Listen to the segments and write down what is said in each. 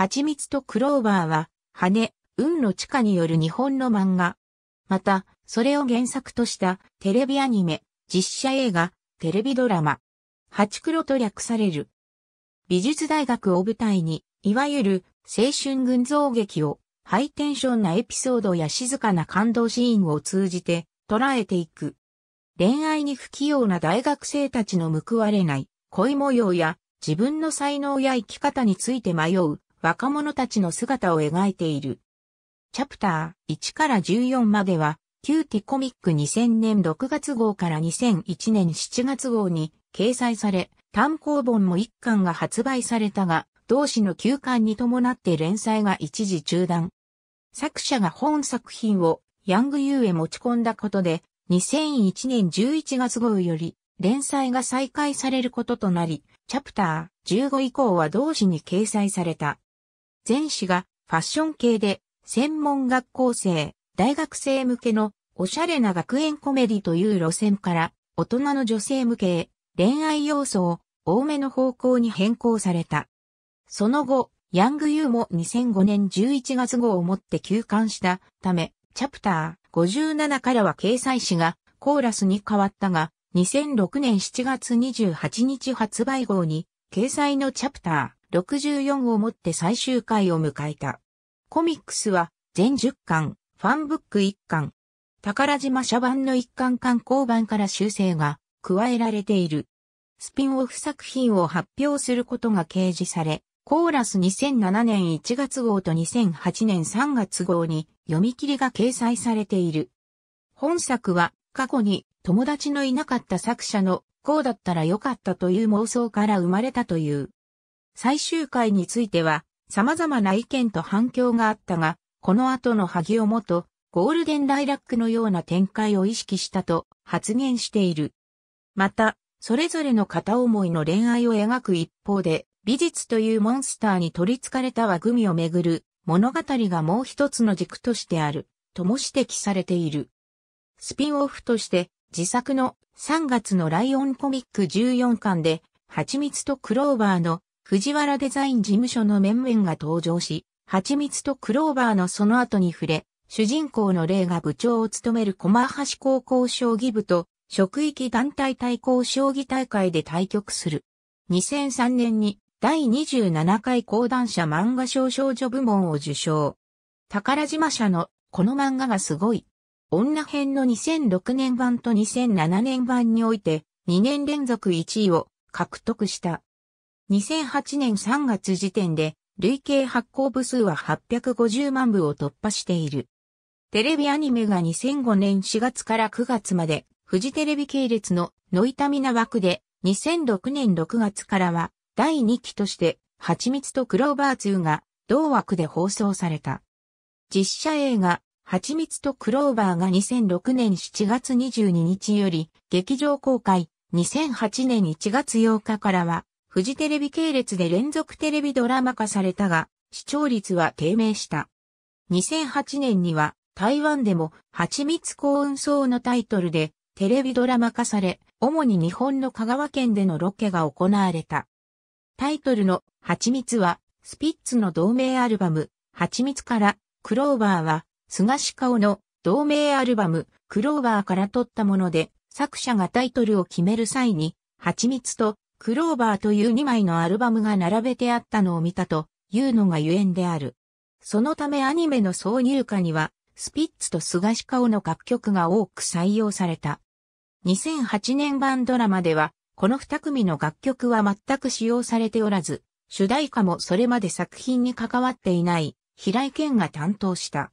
蜂蜜とクローバーは、羽、運の地下による日本の漫画。また、それを原作としたテレビアニメ、実写映画、テレビドラマ。八黒と略される。美術大学を舞台に、いわゆる青春群像劇をハイテンションなエピソードや静かな感動シーンを通じて捉えていく。恋愛に不器用な大学生たちの報われない恋模様や自分の才能や生き方について迷う若者たちの姿を描いている。チャプター1から14までは、キューティコミック2000年6月号から2001年7月号に掲載され、単行本も1巻が発売されたが、同誌の休刊に伴って連載が一時中断。作者が本作品をヤングユーへ持ち込んだことで、2001年11月号より連載が再開されることとなり、チャプター15以降は同誌に掲載された。全氏がファッション系で専門学校生、大学生向けのおしゃれな学園コメディという路線から大人の女性向けへ恋愛要素を多めの方向に変更された。その後、ヤングユーも2005年11月号をもって休刊したため、チャプター57からは掲載誌がコーラスに変わったが、2006年7月28日発売号に掲載のチャプター64をもって最終回を迎えた。コミックスは全10巻、ファンブック1巻、宝島社版の1巻刊行版から修正が加えられている。スピンオフ作品を発表することが掲示され、コーラス2007年1月号と2008年3月号に読み切りが掲載されている。本作は過去に友達のいなかった作者のこうだったらよかったという妄想から生まれたという。最終回については、様々な意見と反響があったが、この後の萩尾元、ゴールデンライラックのような展開を意識したと発言している。また、それぞれの片思いの恋愛を描く一方で、美術というモンスターに取り憑かれた和組をめぐる物語がもう一つの軸としてある、とも指摘されている。スピンオフとして、自作の3月のライオンコミック14巻で、蜂蜜とクローバーの藤原デザイン事務所の面々が登場し、蜂蜜とクローバーのその後に触れ、主人公の霊が部長を務める駒橋高校将棋部と職域団体対抗将棋大会で対局する。2003年に第27回講談社漫画賞少女部門を受賞。宝島社のこの漫画がすごい。女編の2006年版と2007年版において2年連続1位を獲得した。2008年3月時点で、累計発行部数は850万部を突破している。テレビアニメが2005年4月から9月まで、フジテレビ系列のノイタミナ枠で、2006年6月からは、第2期として、蜂蜜とクローバー2が、同枠で放送された。実写映画、蜂蜜とクローバーが2006年7月22日より、劇場公開、2008年1月8日からは、フジテレビ系列で連続テレビドラマ化されたが、視聴率は低迷した。2008年には、台湾でも、蜂蜜幸運草のタイトルで、テレビドラマ化され、主に日本の香川県でのロケが行われた。タイトルの、蜂蜜は、スピッツの同名アルバム、蜂蜜から、クローバーは、菅氏顔の同名アルバム、クローバーから取ったもので、作者がタイトルを決める際に、蜂蜜とクローバーという2枚のアルバムが並べてあったのを見たというのがゆえんである。そのためアニメの挿入歌には、スピッツと菅氏顔の楽曲が多く採用された。2008年版ドラマでは、この2組の楽曲は全く使用されておらず、主題歌もそれまで作品に関わっていない平井健が担当した。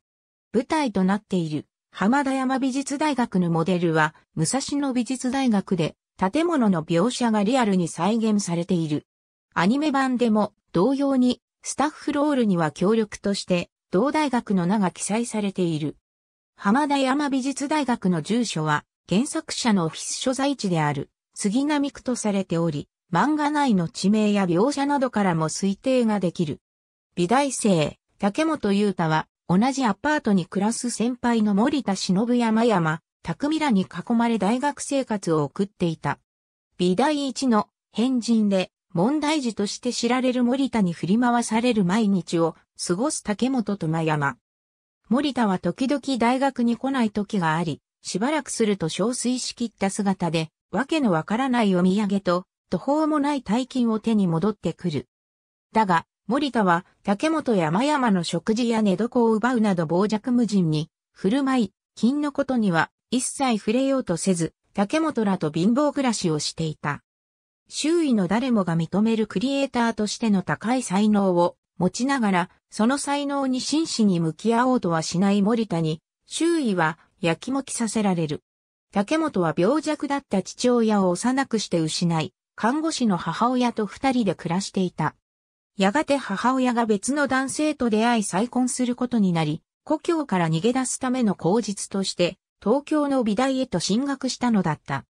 舞台となっている浜田山美術大学のモデルは武蔵野美術大学で建物の描写がリアルに再現されている。アニメ版でも同様にスタッフロールには協力として同大学の名が記載されている。浜田山美術大学の住所は原作者のオフィス所在地である杉並区とされており、漫画内の地名や描写などからも推定ができる。美大生、竹本優太は同じアパートに暮らす先輩の森田忍山山、匠らに囲まれ大学生活を送っていた。美大一の変人で問題児として知られる森田に振り回される毎日を過ごす竹本と真山。森田は時々大学に来ない時があり、しばらくすると憔悴しきった姿で、わけのわからないお土産と、途方もない大金を手に戻ってくる。だが、森田は竹本や真山の食事や寝床を奪うなど傍若無人に振る舞い、金のことには一切触れようとせず、竹本らと貧乏暮らしをしていた。周囲の誰もが認めるクリエイターとしての高い才能を持ちながら、その才能に真摯に向き合おうとはしない森田に、周囲は焼きもきさせられる。竹本は病弱だった父親を幼くして失い、看護師の母親と二人で暮らしていた。やがて母親が別の男性と出会い再婚することになり、故郷から逃げ出すための口実として、東京の美大へと進学したのだった。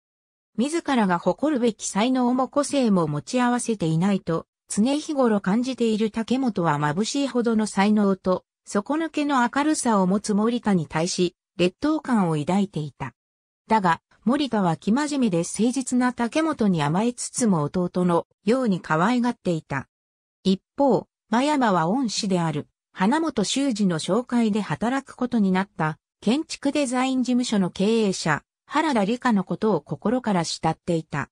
自らが誇るべき才能も個性も持ち合わせていないと、常日頃感じている竹本は眩しいほどの才能と、底抜けの明るさを持つ森田に対し、劣等感を抱いていた。だが、森田は生真面目で誠実な竹本に甘えつつも弟のように可愛がっていた。一方、真山は恩師である、花本修二の紹介で働くことになった建築デザイン事務所の経営者、原田理香のことを心から慕っていた。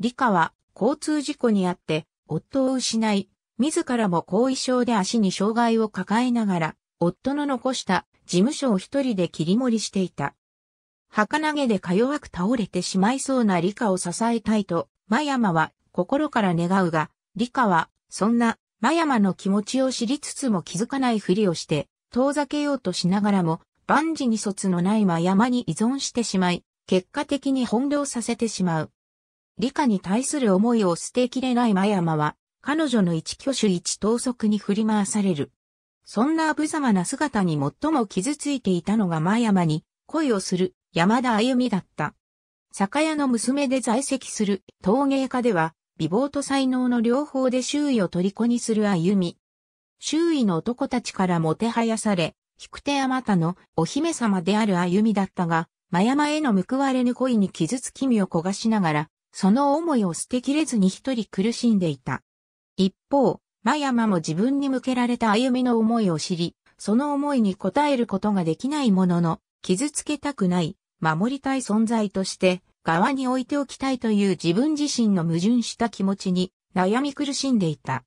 理香は交通事故にあって夫を失い、自らも後遺症で足に障害を抱えながら、夫の残した事務所を一人で切り盛りしていた。儚げでか弱く倒れてしまいそうな理香を支えたいと、真山は心から願うが、理香は、そんな真山の気持ちを知りつつも気づかないふりをして、遠ざけようとしながらも、万事に卒のない真山に依存してしまい、結果的に翻弄させてしまう。理科に対する思いを捨てきれない真山は、彼女の一挙手一投足に振り回される。そんな無様な姿に最も傷ついていたのが真山に恋をする山田歩美だった。酒屋の娘で在籍する陶芸家では、美貌と才能の両方で周囲を虜にする歩み。周囲の男たちからもてはやされ、引手あまたのお姫様である歩みだったが、真山への報われぬ恋に傷つき身を焦がしながら、その思いを捨てきれずに一人苦しんでいた。一方、真山も自分に向けられた歩みの思いを知り、その思いに応えることができないものの、傷つけたくない、守りたい存在として、側に置いておきたいという自分自身の矛盾した気持ちに悩み苦しんでいた。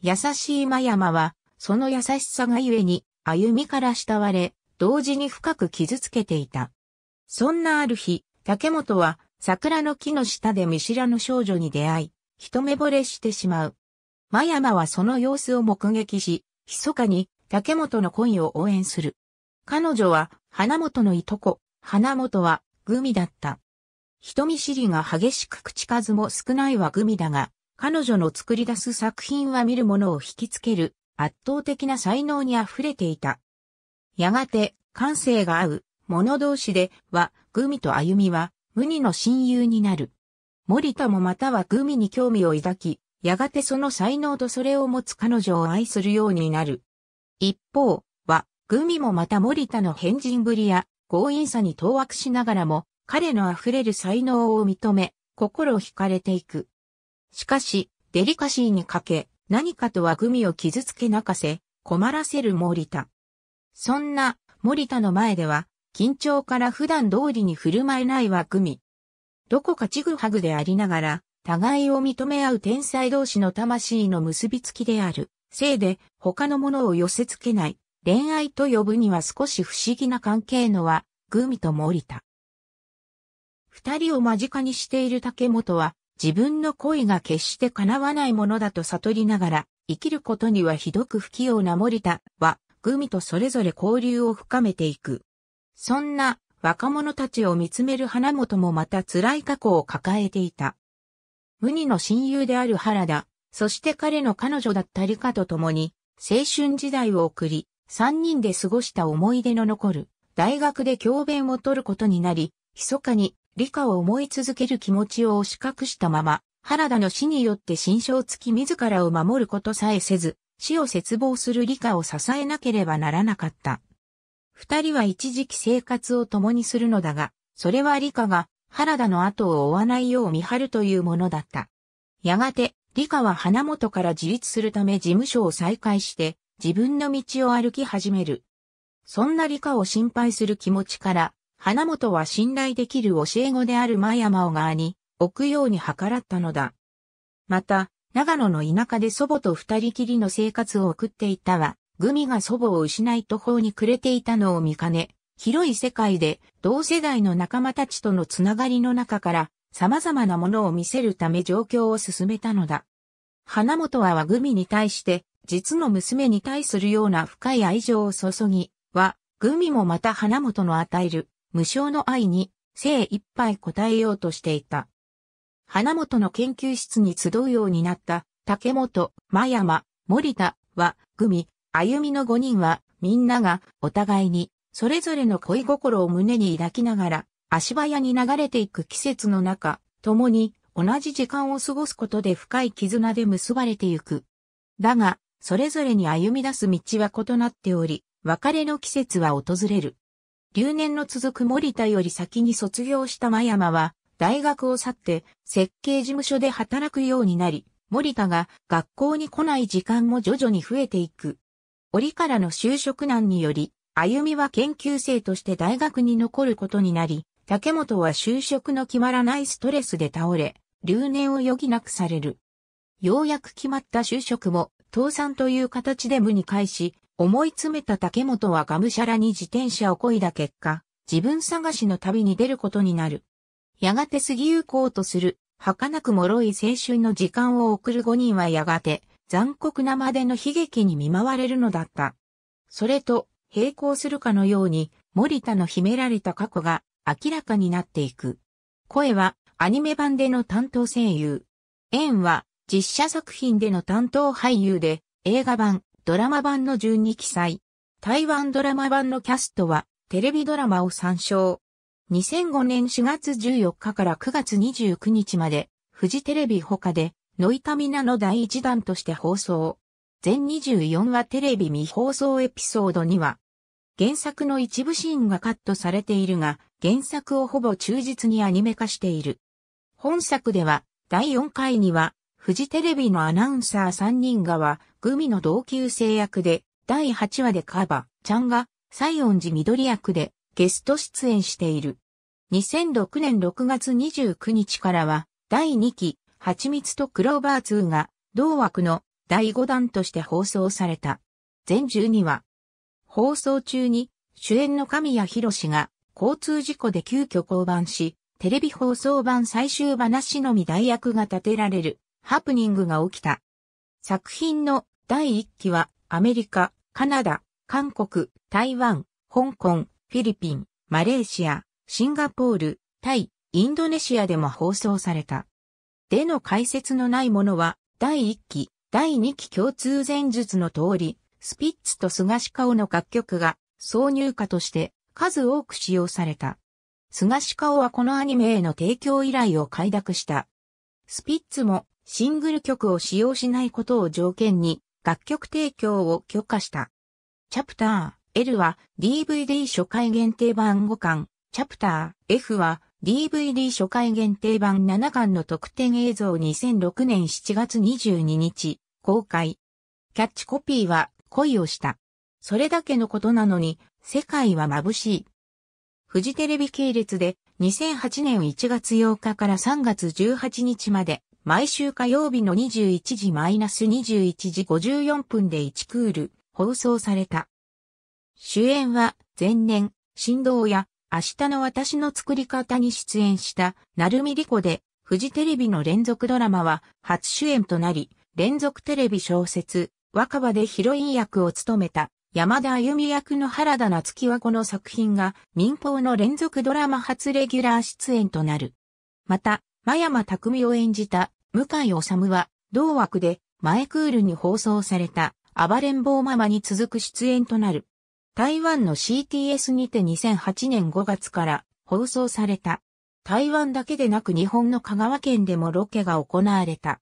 優しい真山は、その優しさがゆえに歩みから慕われ、同時に深く傷つけていた。そんなある日、竹本は桜の木の下で見知らぬ少女に出会い、一目惚れしてしまう。真山はその様子を目撃し、密かに竹本の恋を応援する。彼女は花本のいとこ、花本はグミだった。人見知りが激しく口数も少ないはグミだが、彼女の作り出す作品は見る者を引きつける圧倒的な才能に溢れていた。やがて、感性が合う、者同士では、グミと歩みは、無二の親友になる。森田もまたはグミに興味を抱き、やがてその才能とそれを持つ彼女を愛するようになる。一方は、グミもまた森田の変人ぶりや強引さに当惑しながらも、彼の溢れる才能を認め、心を惹かれていく。しかし、デリカシーに欠け、何かとは組を傷つけ泣かせ、困らせる森田。そんな森田の前では、緊張から普段通りに振る舞えないは組。どこかちぐはぐでありながら、互いを認め合う天才同士の魂の結びつきである。せいで他のものを寄せ付けない恋愛と呼ぶには少し不思議な関係のは、グミと森田。二人を間近にしている竹本は、自分の恋が決して叶わないものだと悟りながら、生きることにはひどく不器用な森田は、グミとそれぞれ交流を深めていく。そんな若者たちを見つめる花本もまた辛い過去を抱えていた。無二の親友である原田、そして彼の彼女だったリカと共に、青春時代を送り、三人で過ごした思い出の残る、大学で教鞭を取ることになり、密かに理科を思い続ける気持ちを押し隠したまま、原田の死によって心象付き自らを守ることさえせず、死を絶望する理科を支えなければならなかった。二人は一時期生活を共にするのだが、それは理科が原田の後を追わないよう見張るというものだった。やがて、理科は花本から自立するため事務所を再開して、自分の道を歩き始める。そんな理科を心配する気持ちから、花本は信頼できる教え子である前山を側に置くように計らったのだ。また、長野の田舎で祖母と二人きりの生活を送っていたは、グミが祖母を失い途方に暮れていたのを見かね、広い世界で同世代の仲間たちとのつながりの中から様々なものを見せるため状況を進めたのだ。花本は和ミに対して、実の娘に対するような深い愛情を注ぎ、は、グミもまた花本の与える無償の愛に精一杯応えようとしていた。花本の研究室に集うようになった竹本、真山、森田は、組、歩みの5人は、みんながお互いに、それぞれの恋心を胸に抱きながら、足早に流れていく季節の中、共に同じ時間を過ごすことで深い絆で結ばれてゆく。だが、それぞれに歩み出す道は異なっており、別れの季節は訪れる。留年の続く森田より先に卒業した真山は、大学を去って設計事務所で働くようになり、森田が学校に来ない時間も徐々に増えていく。折からの就職難により、歩みは研究生として大学に残ることになり、竹本は就職の決まらないストレスで倒れ、留年を余儀なくされる。ようやく決まった就職も、倒産という形で無に返し、思い詰めた竹本はがむしゃらに自転車を漕いだ結果、自分探しの旅に出ることになる。やがて過ぎゆこうとする、儚く脆い青春の時間を送る5人はやがて、残酷なまでの悲劇に見舞われるのだった。それと、並行するかのように、森田の秘められた過去が明らかになっていく。声は、アニメ版での担当声優。縁は、実写作品での担当俳優で、映画版、ドラマ版の順に記載。台湾ドラマ版のキャストは、テレビドラマを参照。2005年4月14日から9月29日まで、フジテレビ他で、ノイタミナの第1弾として放送。全24話テレビ未放送エピソードには、原作の一部シーンがカットされているが、原作をほぼ忠実にアニメ化している。本作では、第4回には、フジテレビのアナウンサー3人がは、グミの同級生役で、第8話でカバ、ちゃんが、西園寺緑役で、ゲスト出演している。2006年6月29日からは、第2期、蜂蜜とクローバー2が、同枠の第5弾として放送された。全12話。放送中に、主演の神谷博士が、交通事故で急遽降板し、テレビ放送版最終話のみ代役が立てられる、ハプニングが起きた。作品の第1期はアメリカ、カナダ、韓国、台湾、香港、フィリピン、マレーシア、シンガポール、タイ、インドネシアでも放送された。での解説のないものは、第1期、第2期共通前述の通り、スピッツと菅氏顔の楽曲が挿入歌として数多く使用された。菅氏顔はこのアニメへの提供依頼を快諾した。スピッツもシングル曲を使用しないことを条件に楽曲提供を許可した。チャプター L は DVD 初回限定版5巻、チャプター F は DVD 初回限定版7巻の特典映像2006年7月22日公開。キャッチコピーは恋をした。それだけのことなのに世界は眩しい。フジテレビ系列で2008年1月8日から3月18日まで毎週火曜日の21時 -21 時54分で1クール放送された。主演は前年、振動や明日の私の作り方に出演した鳴海理子で、フジテレビの連続ドラマは初主演となり、連続テレビ小説、若葉でヒロイン役を務めた山田歩美役の原田夏樹はこの作品が民放の連続ドラマ初レギュラー出演となる。また、真山匠を演じた向井治は、同枠で、前クールに放送された、暴れん坊ママに続く出演となる。台湾の CTS にて2008年5月から放送された。台湾だけでなく日本の香川県でもロケが行われた。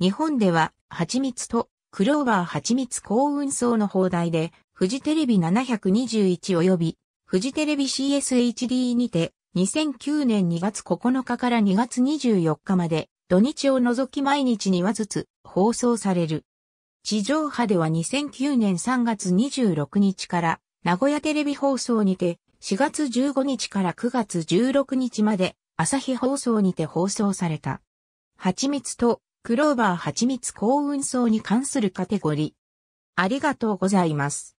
日本では、蜂蜜とクローバー蜂蜜幸運層の放題で、フジテレビ721及び、フジテレビ CSHD にて、2009年2月9日から2月24日まで土日を除き毎日2話ずつ放送される。地上波では2009年3月26日から名古屋テレビ放送にて4月15日から9月16日まで朝日放送にて放送された。蜂蜜とクローバー蜂蜜幸運草に関するカテゴリー。ありがとうございます。